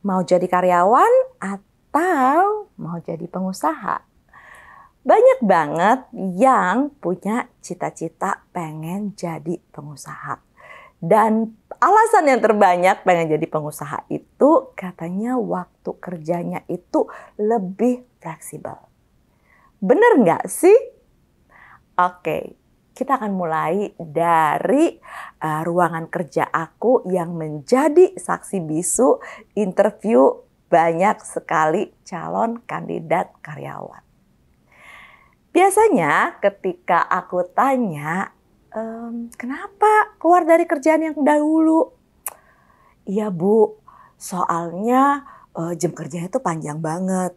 Mau jadi karyawan atau mau jadi pengusaha? Banyak banget yang punya cita-cita pengen jadi pengusaha. Dan alasan yang terbanyak pengen jadi pengusaha itu katanya waktu kerjanya itu lebih fleksibel. Bener nggak sih? Oke, kita akan mulai dari uh, ruangan kerja aku yang menjadi saksi bisu interview banyak sekali calon kandidat karyawan. Biasanya ketika aku tanya, ehm, kenapa keluar dari kerjaan yang dahulu? Iya bu, soalnya uh, jam kerjanya itu panjang banget.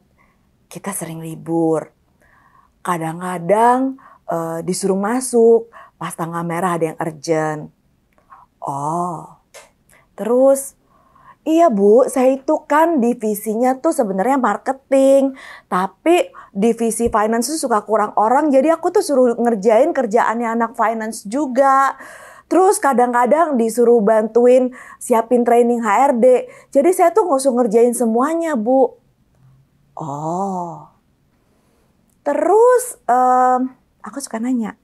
Kita sering libur. Kadang-kadang uh, disuruh masuk pas tanggal merah ada yang urgent. Oh, terus Iya Bu, saya itu kan divisinya tuh sebenarnya marketing, tapi divisi finance tuh suka kurang orang, jadi aku tuh suruh ngerjain kerjaannya anak finance juga. Terus kadang-kadang disuruh bantuin siapin training HRD, jadi saya tuh nggak usah ngerjain semuanya Bu. Oh, terus um, aku suka nanya,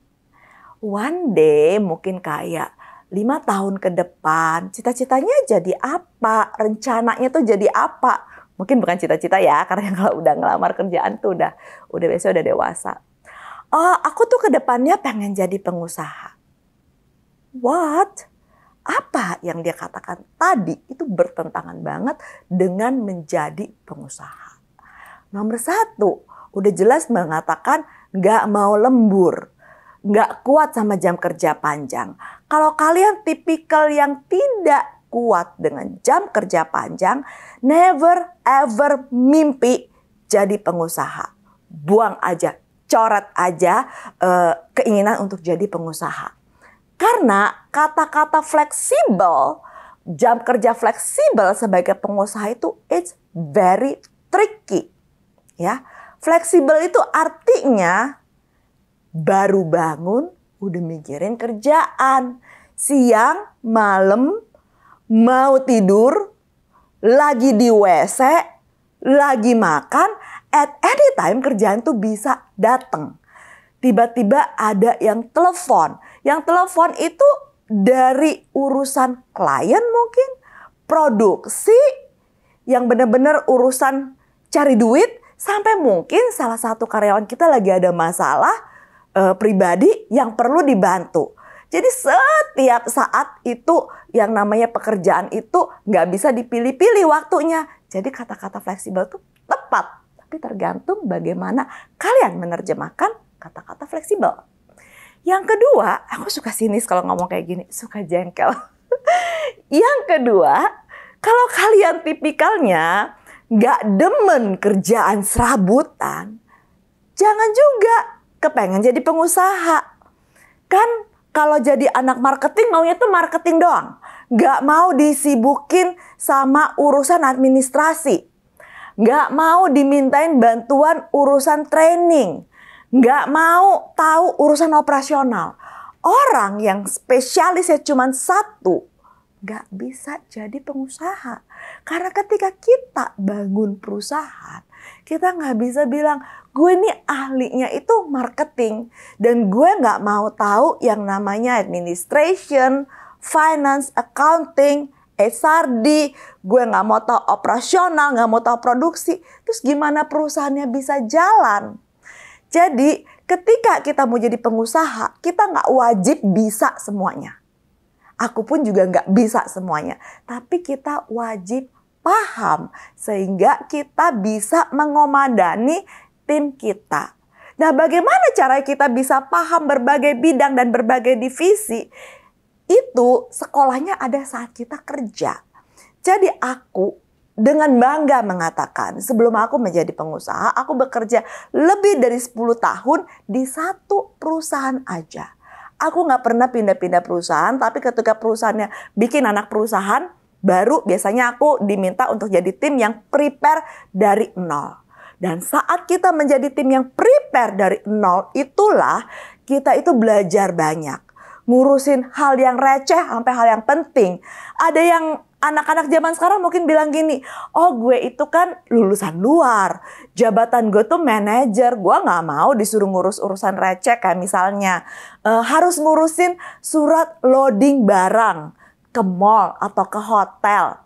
one day mungkin kayak lima tahun ke depan, cita-citanya jadi apa? Rencananya tuh jadi apa? Mungkin bukan cita-cita ya, karena kalau udah ngelamar kerjaan tuh udah udah biasa udah dewasa. Oh, aku tuh ke depannya pengen jadi pengusaha. What? Apa yang dia katakan tadi itu bertentangan banget dengan menjadi pengusaha. Nomor satu, udah jelas mengatakan nggak mau lembur, nggak kuat sama jam kerja panjang. Kalau kalian tipikal yang tidak kuat dengan jam kerja panjang, never ever mimpi jadi pengusaha. Buang aja, coret aja uh, keinginan untuk jadi pengusaha. Karena kata-kata fleksibel, jam kerja fleksibel sebagai pengusaha itu it's very tricky. Ya, Fleksibel itu artinya baru bangun udah mikirin kerjaan. Siang, malam, mau tidur, lagi di WC, lagi makan, at any time kerjaan tuh bisa datang. Tiba-tiba ada yang telepon. Yang telepon itu dari urusan klien mungkin, produksi, yang benar-benar urusan cari duit, Sampai mungkin salah satu karyawan kita lagi ada masalah e, pribadi yang perlu dibantu. Jadi setiap saat itu yang namanya pekerjaan itu nggak bisa dipilih-pilih waktunya. Jadi kata-kata fleksibel itu tepat. Tapi tergantung bagaimana kalian menerjemahkan kata-kata fleksibel. Yang kedua, aku suka sinis kalau ngomong kayak gini, suka jengkel. Yang kedua, kalau kalian tipikalnya gak demen kerjaan serabutan, jangan juga kepengen jadi pengusaha. Kan kalau jadi anak marketing maunya tuh marketing doang. Gak mau disibukin sama urusan administrasi. Gak mau dimintain bantuan urusan training. Gak mau tahu urusan operasional. Orang yang spesialisnya cuma satu, gak bisa jadi pengusaha karena ketika kita bangun perusahaan, kita nggak bisa bilang, gue ini ahlinya itu marketing. Dan gue nggak mau tahu yang namanya administration, finance, accounting, SRD, gue nggak mau tahu operasional, nggak mau tahu produksi. Terus gimana perusahaannya bisa jalan? Jadi ketika kita mau jadi pengusaha, kita nggak wajib bisa semuanya. Aku pun juga nggak bisa semuanya. Tapi kita wajib paham sehingga kita bisa mengomandani tim kita. Nah, bagaimana cara kita bisa paham berbagai bidang dan berbagai divisi? Itu sekolahnya ada saat kita kerja. Jadi aku dengan bangga mengatakan, sebelum aku menjadi pengusaha, aku bekerja lebih dari 10 tahun di satu perusahaan aja. Aku nggak pernah pindah-pindah perusahaan, tapi ketika perusahaannya bikin anak perusahaan, Baru biasanya aku diminta untuk jadi tim yang prepare dari nol. Dan saat kita menjadi tim yang prepare dari nol, itulah kita itu belajar banyak. Ngurusin hal yang receh sampai hal yang penting. Ada yang anak-anak zaman sekarang mungkin bilang gini, oh gue itu kan lulusan luar, jabatan gue tuh manajer, gue gak mau disuruh ngurus urusan receh kayak misalnya e, harus ngurusin surat loading barang ke mall atau ke hotel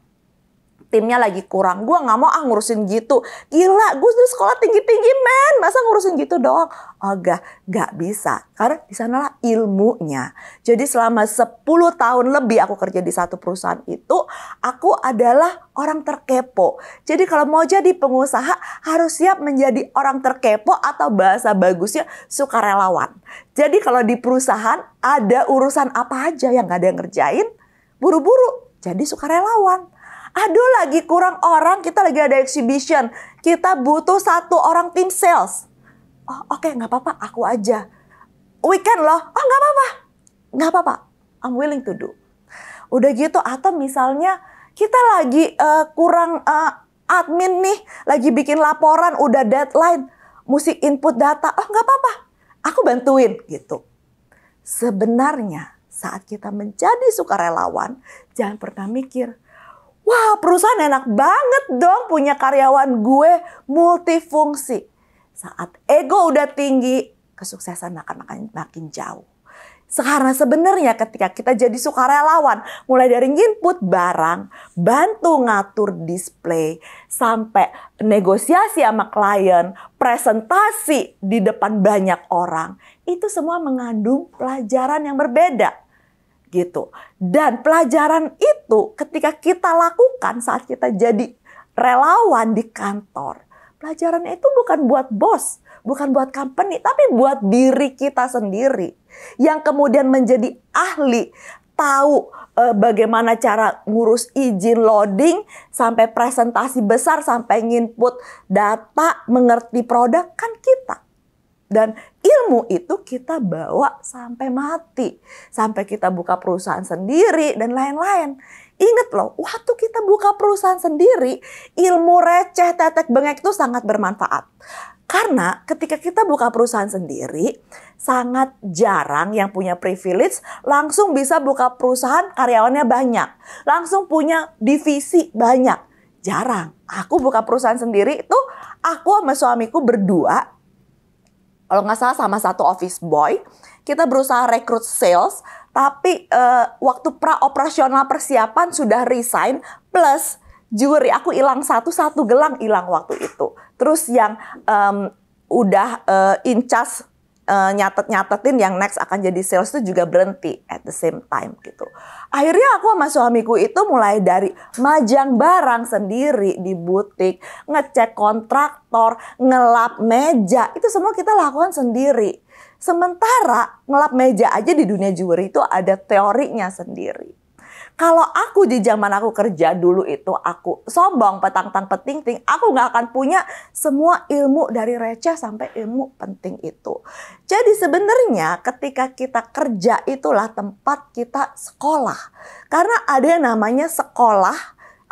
timnya lagi kurang. Gue nggak mau ah ngurusin gitu. Gila, gue tuh sekolah tinggi-tinggi men. Masa ngurusin gitu doang? Oh gak, gak bisa. Karena di sanalah ilmunya. Jadi selama 10 tahun lebih aku kerja di satu perusahaan itu, aku adalah orang terkepo. Jadi kalau mau jadi pengusaha harus siap menjadi orang terkepo atau bahasa bagusnya sukarelawan. Jadi kalau di perusahaan ada urusan apa aja yang gak ada yang ngerjain, buru-buru jadi sukarelawan. Aduh lagi kurang orang, kita lagi ada exhibition. Kita butuh satu orang tim sales. Oh oke okay, nggak apa-apa, aku aja. Weekend loh, oh nggak apa-apa. Nggak apa-apa, I'm willing to do. Udah gitu atau misalnya kita lagi uh, kurang uh, admin nih, lagi bikin laporan, udah deadline. Mesti input data, oh nggak apa-apa. Aku bantuin gitu. Sebenarnya saat kita menjadi sukarelawan, jangan pernah mikir, wah perusahaan enak banget dong punya karyawan gue multifungsi. Saat ego udah tinggi, kesuksesan akan makin, makin jauh. Sekarang sebenarnya ketika kita jadi sukarelawan, mulai dari input barang, bantu ngatur display, sampai negosiasi sama klien, presentasi di depan banyak orang, itu semua mengandung pelajaran yang berbeda gitu. Dan pelajaran itu ketika kita lakukan saat kita jadi relawan di kantor. Pelajaran itu bukan buat bos, bukan buat company, tapi buat diri kita sendiri. Yang kemudian menjadi ahli, tahu e, bagaimana cara ngurus izin loading, sampai presentasi besar, sampai nginput data, mengerti produk, kan kita. Dan ilmu itu kita bawa sampai mati. Sampai kita buka perusahaan sendiri dan lain-lain. Ingat loh, waktu kita buka perusahaan sendiri, ilmu receh tetek bengek itu sangat bermanfaat. Karena ketika kita buka perusahaan sendiri, sangat jarang yang punya privilege langsung bisa buka perusahaan karyawannya banyak. Langsung punya divisi banyak. Jarang. Aku buka perusahaan sendiri itu aku sama suamiku berdua kalau nggak salah sama satu office boy kita berusaha rekrut sales tapi uh, waktu pra operasional persiapan sudah resign plus juri aku hilang satu satu gelang hilang waktu itu terus yang um, udah uh, eh, incas uh, eh, nyatet-nyatetin yang next akan jadi sales itu juga berhenti at the same time gitu. Akhirnya aku sama suamiku itu mulai dari majang barang sendiri di butik, ngecek kontraktor, ngelap meja, itu semua kita lakukan sendiri. Sementara ngelap meja aja di dunia jewelry itu ada teorinya sendiri. Kalau aku di zaman aku kerja dulu itu aku sombong petang-tang peting-ting, aku nggak akan punya semua ilmu dari receh sampai ilmu penting itu. Jadi sebenarnya ketika kita kerja itulah tempat kita sekolah. Karena ada yang namanya sekolah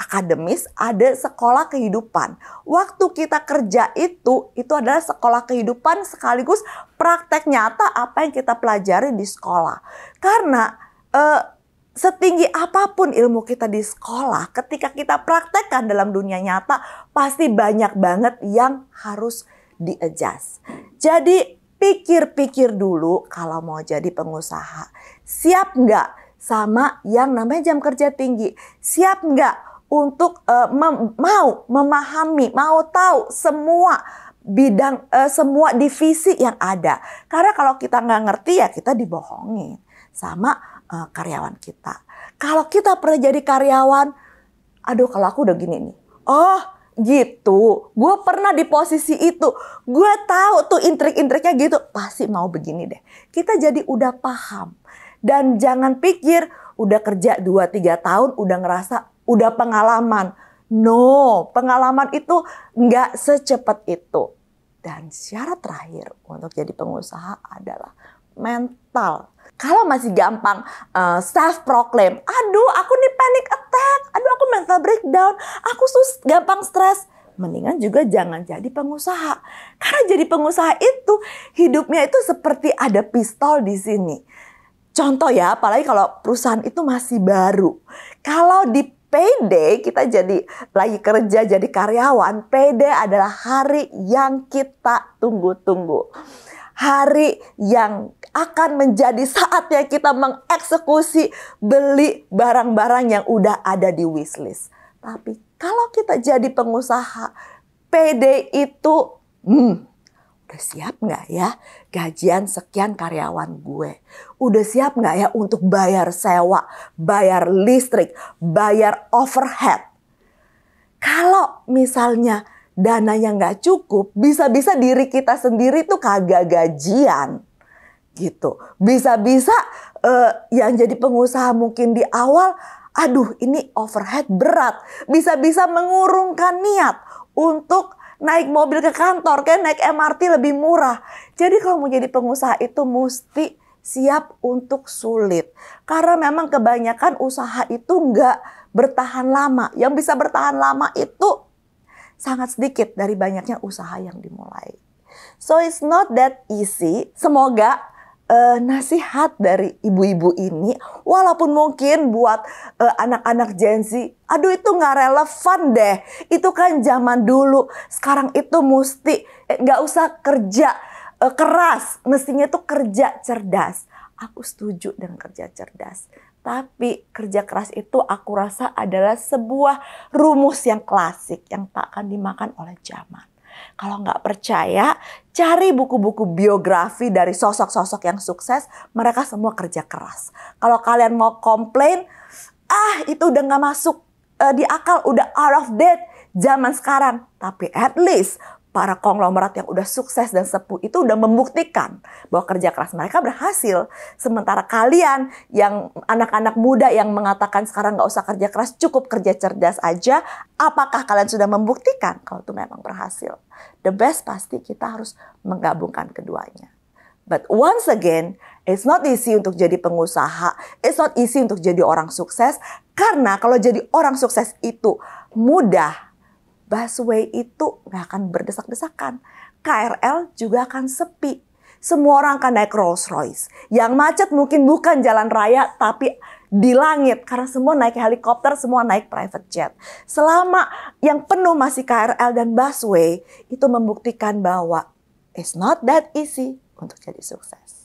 akademis, ada sekolah kehidupan. Waktu kita kerja itu, itu adalah sekolah kehidupan sekaligus praktek nyata apa yang kita pelajari di sekolah. Karena eh, setinggi apapun ilmu kita di sekolah, ketika kita praktekkan dalam dunia nyata, pasti banyak banget yang harus di-adjust. Jadi pikir-pikir dulu kalau mau jadi pengusaha. Siap nggak sama yang namanya jam kerja tinggi? Siap nggak untuk uh, mem mau memahami, mau tahu semua bidang uh, semua divisi yang ada. Karena kalau kita nggak ngerti ya kita dibohongin sama uh, karyawan kita. Kalau kita pernah jadi karyawan, aduh kalau aku udah gini nih. Oh, gitu. Gue pernah di posisi itu. Gue tahu tuh intrik-intriknya gitu. Pasti mau begini deh. Kita jadi udah paham. Dan jangan pikir udah kerja 2-3 tahun udah ngerasa udah pengalaman. No, pengalaman itu nggak secepat itu. Dan syarat terakhir untuk jadi pengusaha adalah mental kalau masih gampang uh, eh, self proclaim, aduh aku nih panic attack, aduh aku mental breakdown, aku sus gampang stres. Mendingan juga jangan jadi pengusaha. Karena jadi pengusaha itu hidupnya itu seperti ada pistol di sini. Contoh ya, apalagi kalau perusahaan itu masih baru. Kalau di payday kita jadi lagi kerja jadi karyawan, payday adalah hari yang kita tunggu-tunggu hari yang akan menjadi saatnya kita mengeksekusi beli barang-barang yang udah ada di wishlist. Tapi kalau kita jadi pengusaha, PD itu hmm, udah siap nggak ya gajian sekian karyawan gue? Udah siap nggak ya untuk bayar sewa, bayar listrik, bayar overhead? Kalau misalnya dana yang nggak cukup, bisa-bisa diri kita sendiri tuh kagak gajian gitu. Bisa-bisa uh, yang jadi pengusaha mungkin di awal, aduh ini overhead berat, bisa-bisa mengurungkan niat untuk naik mobil ke kantor, kayak naik MRT lebih murah. Jadi kalau mau jadi pengusaha itu mesti siap untuk sulit. Karena memang kebanyakan usaha itu nggak bertahan lama. Yang bisa bertahan lama itu sangat sedikit dari banyaknya usaha yang dimulai. So it's not that easy. Semoga uh, nasihat dari ibu-ibu ini, walaupun mungkin buat uh, anak-anak Gen Z, aduh itu nggak relevan deh. Itu kan zaman dulu. Sekarang itu mesti eh, nggak eh, usah kerja uh, keras, mestinya itu kerja cerdas. Aku setuju dengan kerja cerdas. Tapi kerja keras itu aku rasa adalah sebuah rumus yang klasik yang tak akan dimakan oleh zaman. Kalau nggak percaya, cari buku-buku biografi dari sosok-sosok yang sukses, mereka semua kerja keras. Kalau kalian mau komplain, ah itu udah nggak masuk uh, di akal, udah out of date zaman sekarang. Tapi at least para konglomerat yang udah sukses dan sepuh itu udah membuktikan bahwa kerja keras mereka berhasil. Sementara kalian yang anak-anak muda yang mengatakan sekarang gak usah kerja keras, cukup kerja cerdas aja, apakah kalian sudah membuktikan kalau itu memang berhasil? The best pasti kita harus menggabungkan keduanya. But once again, it's not easy untuk jadi pengusaha, it's not easy untuk jadi orang sukses, karena kalau jadi orang sukses itu mudah, busway itu nggak akan berdesak-desakan. KRL juga akan sepi. Semua orang akan naik Rolls Royce. Yang macet mungkin bukan jalan raya, tapi di langit. Karena semua naik helikopter, semua naik private jet. Selama yang penuh masih KRL dan busway, itu membuktikan bahwa it's not that easy untuk jadi sukses.